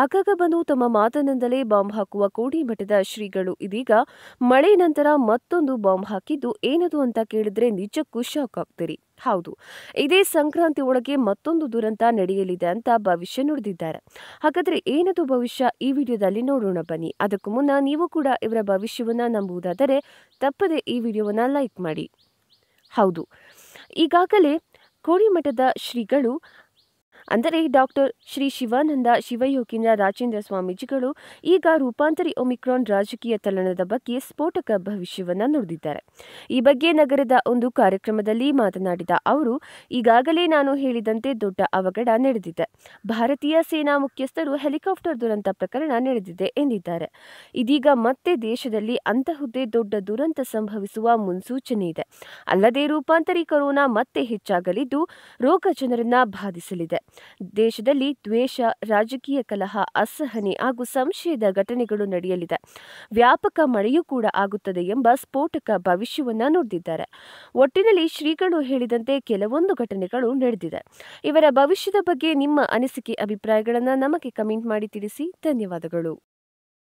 ಆಗಾಗ ಬಂದು ತಮ್ಮ ಮಾತನಂದಲೇ ಬಾಂಬ್ ಹಾಕುವ ಕೋಡಿ ಮಠದ ಶ್ರೀಗಳು ಇದೀಗ ಮಳೆ ನಂತರ ಮತ್ತೊಂದು ಬಾಂಬ್ ಹಾಕಿದ್ದು ಏನದು ಅಂತ ಕೇಳಿದ್ರೆ ನಿಜಕ್ಕೂ ಶಾಕ್ ಆಗ್ತೀರಿ ಹೌದು ಇದೇ ಸಂಕ್ರಾಂತಿ ಒಳಗೆ ಮತ್ತೊಂದು ದುರಂತ ನಡೆಯಲಿದೆ ಅಂತ ಭವಿಷ್ಯ ನುಡಿದಿದ್ದಾರೆ ಹಾಗಾದ್ರೆ ಏನದು ಭವಿಷ್ಯ ಈ ವಿಡಿಯೋದಲ್ಲಿ ನೋಡೋಣ ಬನ್ನಿ ಅದಕ್ಕೂ ಮುನ್ನ ನೀವು ಕೂಡ ಇವರ ಭವಿಷ್ಯವನ್ನ ನಂಬುವುದಾದರೆ ತಪ್ಪದೆ ಈ ವಿಡಿಯೋವನ್ನ ಲೈಕ್ ಮಾಡಿ ಹೌದು ಈಗಾಗಲೇ ಕೋಡಿಮಠದ ಶ್ರೀಗಳು ಅಂದರೆ ಡಾಕ್ಟರ್ ಶ್ರೀ ಶಿವಾನಂದ ಶಿವಯೋಗಿನ ರಾಜೇಂದ್ರ ಸ್ವಾಮೀಜಿಗಳು ಈಗ ರೂಪಾಂತರಿ ಒಮಿಕ್ರಾನ್ ರಾಜಕೀಯ ತಲ್ಲಣದ ಬಗ್ಗೆ ಸ್ಫೋಟಕ ಭವಿಷ್ಯವನ್ನು ನುಡಿದಿದ್ದಾರೆ ಈ ಬಗ್ಗೆ ನಗರದ ಒಂದು ಕಾರ್ಯಕ್ರಮದಲ್ಲಿ ಮಾತನಾಡಿದ ಅವರು ಈಗಾಗಲೇ ನಾನು ಹೇಳಿದಂತೆ ದೊಡ್ಡ ಅವಘಡ ನಡೆದಿದೆ ಭಾರತೀಯ ಸೇನಾ ಮುಖ್ಯಸ್ಥರು ಹೆಲಿಕಾಪ್ಟರ್ ದುರಂತ ಪ್ರಕರಣ ನಡೆದಿದೆ ಎಂದಿದ್ದಾರೆ ಇದೀಗ ಮತ್ತೆ ದೇಶದಲ್ಲಿ ಅಂತಹುದೇ ದೊಡ್ಡ ದುರಂತ ಸಂಭವಿಸುವ ಮುನ್ಸೂಚನೆ ಇದೆ ಅಲ್ಲದೆ ರೂಪಾಂತರಿ ಕೊರೋನಾ ಮತ್ತೆ ಹೆಚ್ಚಾಗಲಿದ್ದು ರೋಗ ಜನರನ್ನ ಬಾಧಿಸಲಿದೆ ದೇಶದಲ್ಲಿ ದ್ವೇಷ ರಾಜಕೀಯ ಕಲಹ ಅಸಹನೆ ಹಾಗೂ ಸಂಶಯದ ಘಟನೆಗಳು ನಡೆಯಲಿದೆ ವ್ಯಾಪಕ ಮಳೆಯೂ ಕೂಡ ಆಗುತ್ತದೆ ಎಂಬ ಸ್ಫೋಟಕ ಭವಿಷ್ಯವನ್ನು ನುಡಿದಿದ್ದಾರೆ ಒಟ್ಟಿನಲ್ಲಿ ಶ್ರೀಗಳು ಹೇಳಿದಂತೆ ಕೆಲವೊಂದು ಘಟನೆಗಳು ನಡೆದಿದೆ ಇವರ ಭವಿಷ್ಯದ ಬಗ್ಗೆ ನಿಮ್ಮ ಅನಿಸಿಕೆ ಅಭಿಪ್ರಾಯಗಳನ್ನು ನಮಗೆ ಕಮೆಂಟ್ ಮಾಡಿ ತಿಳಿಸಿ ಧನ್ಯವಾದಗಳು